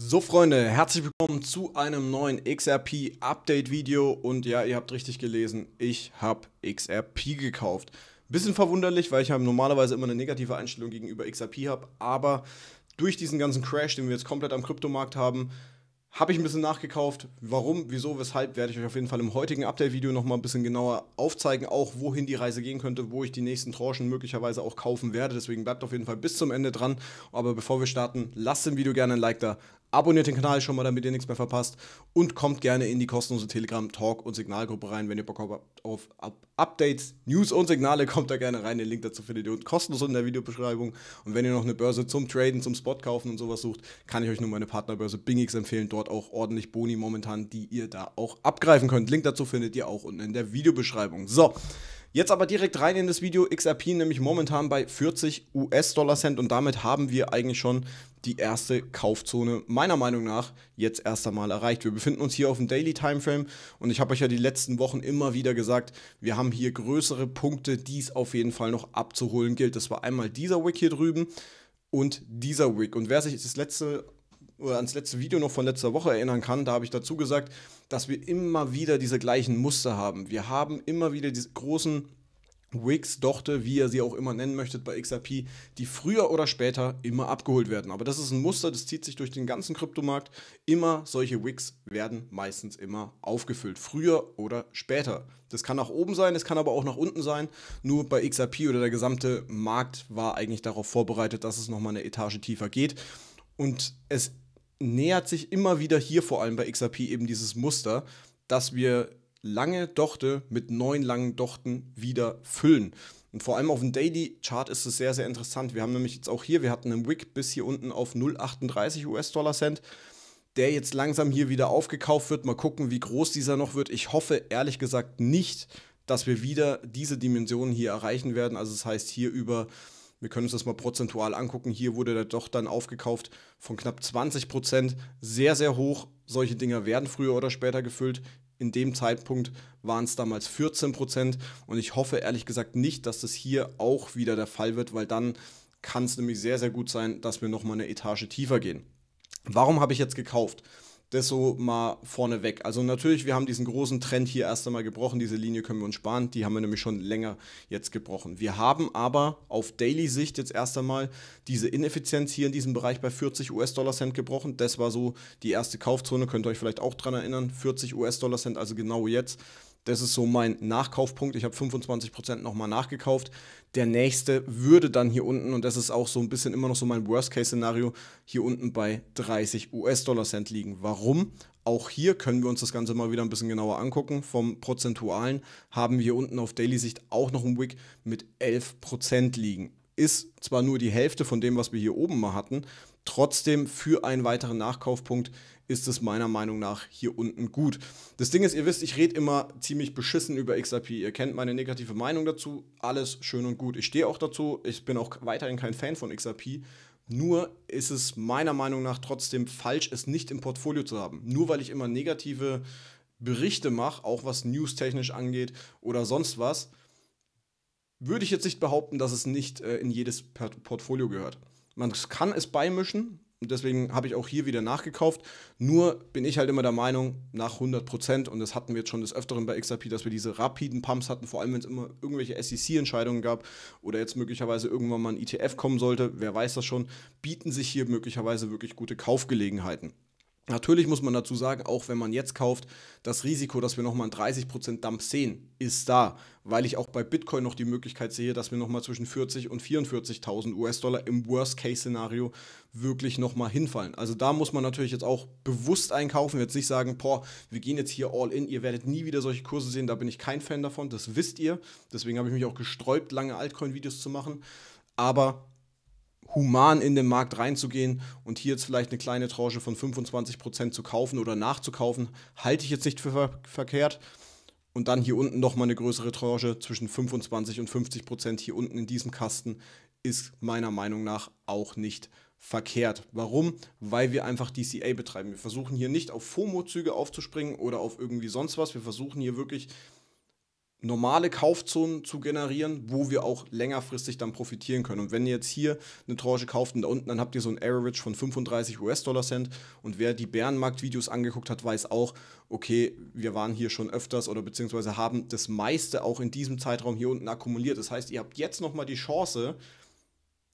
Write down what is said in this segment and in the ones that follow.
So Freunde, herzlich willkommen zu einem neuen XRP Update Video und ja, ihr habt richtig gelesen, ich habe XRP gekauft. Bisschen verwunderlich, weil ich habe normalerweise immer eine negative Einstellung gegenüber XRP habe, aber durch diesen ganzen Crash, den wir jetzt komplett am Kryptomarkt haben, habe ich ein bisschen nachgekauft. Warum, wieso, weshalb, werde ich euch auf jeden Fall im heutigen Update-Video nochmal ein bisschen genauer aufzeigen, auch wohin die Reise gehen könnte, wo ich die nächsten Tranchen möglicherweise auch kaufen werde. Deswegen bleibt auf jeden Fall bis zum Ende dran. Aber bevor wir starten, lasst dem Video gerne ein Like da, Abonniert den Kanal schon mal, damit ihr nichts mehr verpasst. Und kommt gerne in die kostenlose Telegram-Talk- und Signalgruppe rein. Wenn ihr Bock habt auf Updates, News und Signale, kommt da gerne rein. Den Link dazu findet ihr unten kostenlos in der Videobeschreibung. Und wenn ihr noch eine Börse zum Traden, zum Spot kaufen und sowas sucht, kann ich euch nur meine Partnerbörse BingX empfehlen. Dort auch ordentlich Boni momentan, die ihr da auch abgreifen könnt. Link dazu findet ihr auch unten in der Videobeschreibung. So. Jetzt aber direkt rein in das Video. XRP nämlich momentan bei 40 US-Dollar Cent und damit haben wir eigentlich schon die erste Kaufzone meiner Meinung nach jetzt erst einmal erreicht. Wir befinden uns hier auf dem Daily Timeframe und ich habe euch ja die letzten Wochen immer wieder gesagt, wir haben hier größere Punkte, die es auf jeden Fall noch abzuholen gilt. Das war einmal dieser Wick hier drüben und dieser Wick. Und wer sich das letzte oder ans letzte Video noch von letzter Woche erinnern kann, da habe ich dazu gesagt, dass wir immer wieder diese gleichen Muster haben. Wir haben immer wieder diese großen Wigs, Dochte, wie ihr sie auch immer nennen möchtet bei XRP, die früher oder später immer abgeholt werden. Aber das ist ein Muster, das zieht sich durch den ganzen Kryptomarkt. Immer solche Wigs werden meistens immer aufgefüllt, früher oder später. Das kann nach oben sein, es kann aber auch nach unten sein. Nur bei XRP oder der gesamte Markt war eigentlich darauf vorbereitet, dass es nochmal eine Etage tiefer geht. Und es nähert sich immer wieder hier vor allem bei XRP eben dieses Muster, dass wir lange Dochte mit neun langen Dochten wieder füllen. Und vor allem auf dem Daily Chart ist es sehr, sehr interessant. Wir haben nämlich jetzt auch hier, wir hatten einen Wick bis hier unten auf 0,38 US-Dollar Cent, der jetzt langsam hier wieder aufgekauft wird. Mal gucken, wie groß dieser noch wird. Ich hoffe ehrlich gesagt nicht, dass wir wieder diese Dimensionen hier erreichen werden. Also das heißt hier über wir können uns das mal prozentual angucken. Hier wurde er doch dann aufgekauft von knapp 20 Prozent. Sehr, sehr hoch. Solche Dinger werden früher oder später gefüllt. In dem Zeitpunkt waren es damals 14 Prozent. Und ich hoffe ehrlich gesagt nicht, dass das hier auch wieder der Fall wird, weil dann kann es nämlich sehr, sehr gut sein, dass wir nochmal eine Etage tiefer gehen. Warum habe ich jetzt gekauft? das so mal vorneweg. Also natürlich, wir haben diesen großen Trend hier erst einmal gebrochen, diese Linie können wir uns sparen, die haben wir nämlich schon länger jetzt gebrochen. Wir haben aber auf Daily-Sicht jetzt erst einmal diese Ineffizienz hier in diesem Bereich bei 40 US-Dollar-Cent gebrochen. Das war so die erste Kaufzone, könnt ihr euch vielleicht auch dran erinnern, 40 US-Dollar-Cent, also genau jetzt das ist so mein Nachkaufpunkt. Ich habe 25% nochmal nachgekauft. Der nächste würde dann hier unten, und das ist auch so ein bisschen immer noch so mein Worst-Case-Szenario, hier unten bei 30 US-Dollar-Cent liegen. Warum? Auch hier können wir uns das Ganze mal wieder ein bisschen genauer angucken. Vom Prozentualen haben wir unten auf Daily-Sicht auch noch einen Wick mit 11% liegen. Ist zwar nur die Hälfte von dem, was wir hier oben mal hatten, trotzdem für einen weiteren Nachkaufpunkt ist es meiner Meinung nach hier unten gut. Das Ding ist, ihr wisst, ich rede immer ziemlich beschissen über XRP. Ihr kennt meine negative Meinung dazu. Alles schön und gut. Ich stehe auch dazu. Ich bin auch weiterhin kein Fan von XRP. Nur ist es meiner Meinung nach trotzdem falsch, es nicht im Portfolio zu haben. Nur weil ich immer negative Berichte mache, auch was newstechnisch angeht oder sonst was, würde ich jetzt nicht behaupten, dass es nicht äh, in jedes Portfolio gehört. Man kann es beimischen, und deswegen habe ich auch hier wieder nachgekauft. Nur bin ich halt immer der Meinung, nach 100 Prozent, und das hatten wir jetzt schon des Öfteren bei XRP, dass wir diese rapiden Pumps hatten, vor allem wenn es immer irgendwelche SEC-Entscheidungen gab oder jetzt möglicherweise irgendwann mal ein ETF kommen sollte, wer weiß das schon, bieten sich hier möglicherweise wirklich gute Kaufgelegenheiten. Natürlich muss man dazu sagen, auch wenn man jetzt kauft, das Risiko, dass wir nochmal einen 30% Dump sehen, ist da, weil ich auch bei Bitcoin noch die Möglichkeit sehe, dass wir nochmal zwischen 40 und 44.000 US-Dollar im Worst-Case-Szenario wirklich nochmal hinfallen. Also da muss man natürlich jetzt auch bewusst einkaufen, jetzt nicht sagen, boah, wir gehen jetzt hier all in, ihr werdet nie wieder solche Kurse sehen, da bin ich kein Fan davon, das wisst ihr. Deswegen habe ich mich auch gesträubt, lange Altcoin-Videos zu machen. Aber human in den Markt reinzugehen und hier jetzt vielleicht eine kleine Tranche von 25% zu kaufen oder nachzukaufen, halte ich jetzt nicht für ver verkehrt. Und dann hier unten nochmal eine größere Tranche zwischen 25 und 50% hier unten in diesem Kasten ist meiner Meinung nach auch nicht verkehrt. Warum? Weil wir einfach DCA betreiben. Wir versuchen hier nicht auf FOMO-Züge aufzuspringen oder auf irgendwie sonst was. Wir versuchen hier wirklich normale Kaufzonen zu generieren, wo wir auch längerfristig dann profitieren können. Und wenn ihr jetzt hier eine Tranche kauft und da unten, dann habt ihr so ein Average von 35 US-Dollar-Cent. Und wer die Bärenmarkt-Videos angeguckt hat, weiß auch, okay, wir waren hier schon öfters oder beziehungsweise haben das meiste auch in diesem Zeitraum hier unten akkumuliert. Das heißt, ihr habt jetzt nochmal die Chance,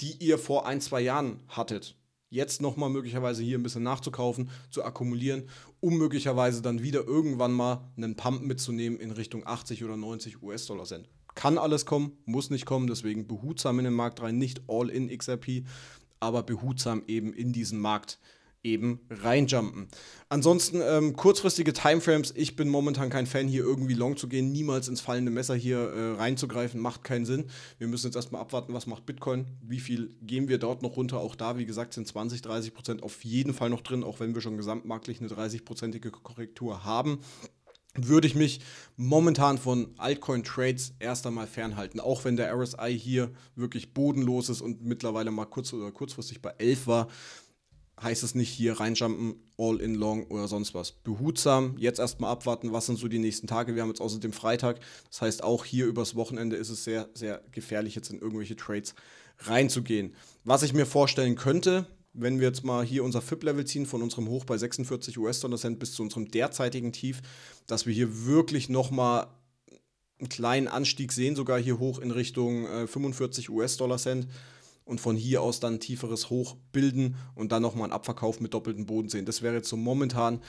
die ihr vor ein, zwei Jahren hattet jetzt nochmal möglicherweise hier ein bisschen nachzukaufen, zu akkumulieren, um möglicherweise dann wieder irgendwann mal einen Pump mitzunehmen in Richtung 80 oder 90 US-Dollar Cent. Kann alles kommen, muss nicht kommen, deswegen behutsam in den Markt rein, nicht all in XRP, aber behutsam eben in diesen Markt rein eben reinjumpen. Ansonsten ähm, kurzfristige Timeframes. Ich bin momentan kein Fan, hier irgendwie long zu gehen, niemals ins fallende Messer hier äh, reinzugreifen, macht keinen Sinn. Wir müssen jetzt erstmal abwarten, was macht Bitcoin, wie viel gehen wir dort noch runter. Auch da, wie gesagt, sind 20, 30 Prozent auf jeden Fall noch drin, auch wenn wir schon gesamtmarktlich eine 30-prozentige Korrektur haben würde ich mich momentan von Altcoin-Trades erst einmal fernhalten. Auch wenn der RSI hier wirklich bodenlos ist und mittlerweile mal kurz oder kurzfristig bei 11 war, heißt es nicht hier reinjumpen, all in long oder sonst was. Behutsam, jetzt erstmal abwarten, was sind so die nächsten Tage. Wir haben jetzt außerdem Freitag. Das heißt, auch hier übers Wochenende ist es sehr, sehr gefährlich, jetzt in irgendwelche Trades reinzugehen. Was ich mir vorstellen könnte, wenn wir jetzt mal hier unser FIP-Level ziehen, von unserem Hoch bei 46 US-Dollar-Cent bis zu unserem derzeitigen Tief, dass wir hier wirklich nochmal einen kleinen Anstieg sehen, sogar hier hoch in Richtung äh, 45 US-Dollar-Cent und von hier aus dann ein tieferes Hoch bilden und dann nochmal einen Abverkauf mit doppeltem Boden sehen. Das wäre jetzt so momentan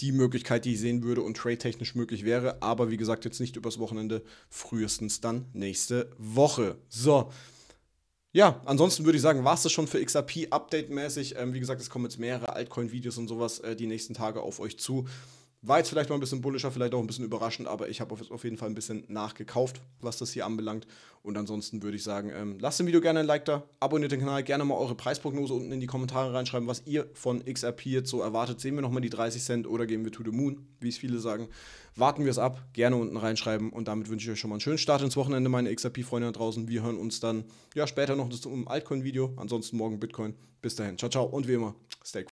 die Möglichkeit, die ich sehen würde und trade-technisch möglich wäre. Aber wie gesagt, jetzt nicht übers Wochenende, frühestens dann nächste Woche. So. Ja, ansonsten würde ich sagen, war es das schon für XRP Update-mäßig. Ähm, wie gesagt, es kommen jetzt mehrere Altcoin-Videos und sowas äh, die nächsten Tage auf euch zu. War jetzt vielleicht mal ein bisschen bullischer, vielleicht auch ein bisschen überraschend, aber ich habe auf jeden Fall ein bisschen nachgekauft, was das hier anbelangt. Und ansonsten würde ich sagen, ähm, lasst dem Video gerne ein Like da, abonniert den Kanal, gerne mal eure Preisprognose unten in die Kommentare reinschreiben, was ihr von XRP jetzt so erwartet. Sehen wir nochmal die 30 Cent oder gehen wir to the moon, wie es viele sagen. Warten wir es ab, gerne unten reinschreiben und damit wünsche ich euch schon mal einen schönen Start ins Wochenende, meine XRP-Freunde da draußen. Wir hören uns dann ja später noch zum Altcoin-Video, ansonsten morgen Bitcoin. Bis dahin, ciao, ciao und wie immer, stay cool.